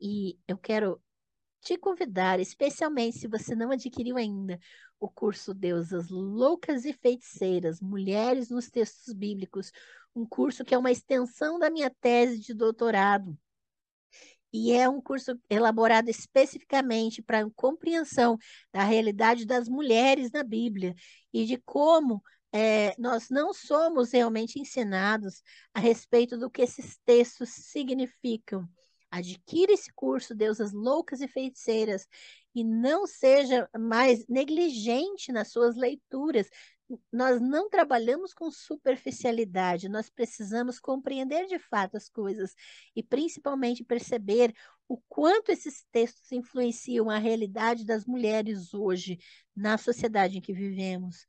E eu quero te convidar, especialmente se você não adquiriu ainda o curso Deusas Loucas e Feiticeiras, Mulheres nos Textos Bíblicos, um curso que é uma extensão da minha tese de doutorado. E é um curso elaborado especificamente para a compreensão da realidade das mulheres na Bíblia e de como é, nós não somos realmente ensinados a respeito do que esses textos significam Adquira esse curso, Deusas Loucas e Feiticeiras, e não seja mais negligente nas suas leituras. Nós não trabalhamos com superficialidade, nós precisamos compreender de fato as coisas e principalmente perceber o quanto esses textos influenciam a realidade das mulheres hoje na sociedade em que vivemos.